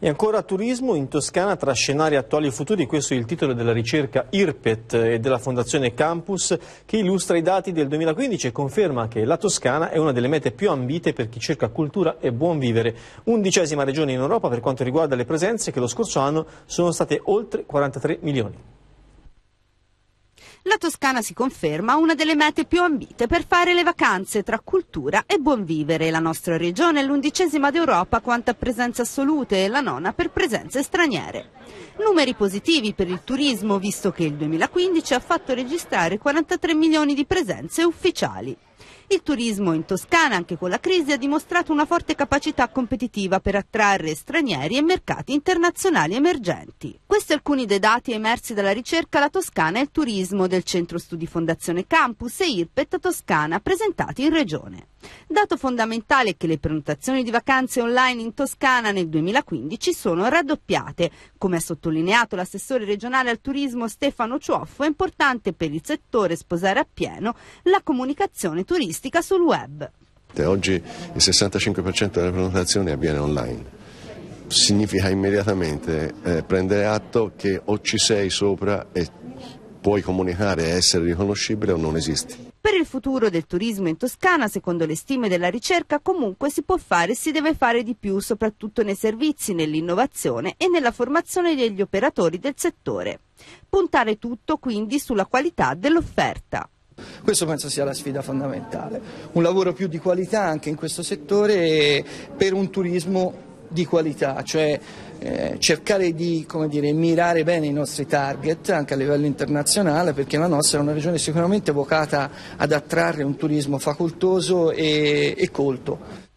E ancora turismo in Toscana tra scenari attuali e futuri, questo è il titolo della ricerca IRPET e della Fondazione Campus che illustra i dati del 2015 e conferma che la Toscana è una delle mete più ambite per chi cerca cultura e buon vivere. Undicesima regione in Europa per quanto riguarda le presenze che lo scorso anno sono state oltre 43 milioni la Toscana si conferma una delle mete più ambite per fare le vacanze tra cultura e buon vivere. La nostra regione è l'undicesima d'Europa quanto a presenze assolute e la nona per presenze straniere. Numeri positivi per il turismo, visto che il 2015 ha fatto registrare 43 milioni di presenze ufficiali. Il turismo in Toscana, anche con la crisi, ha dimostrato una forte capacità competitiva per attrarre stranieri e mercati internazionali emergenti. Questi alcuni dei dati emersi dalla ricerca La Toscana e il turismo del Centro Studi Fondazione Campus e IRPET Toscana presentati in Regione. Dato fondamentale che le prenotazioni di vacanze online in Toscana nel 2015 sono raddoppiate. Come ha sottolineato l'assessore regionale al turismo Stefano Cioffo, è importante per il settore sposare appieno la comunicazione turistica sul web. Oggi il 65% delle prenotazioni avviene online significa immediatamente eh, prendere atto che o ci sei sopra e puoi comunicare e essere riconoscibile o non esisti. Per il futuro del turismo in Toscana, secondo le stime della ricerca, comunque si può fare e si deve fare di più, soprattutto nei servizi, nell'innovazione e nella formazione degli operatori del settore. Puntare tutto quindi sulla qualità dell'offerta. Questo penso sia la sfida fondamentale, un lavoro più di qualità anche in questo settore per un turismo di qualità, cioè eh, cercare di dire, mirare bene i nostri target anche a livello internazionale perché la nostra è una regione sicuramente vocata ad attrarre un turismo facoltoso e, e colto.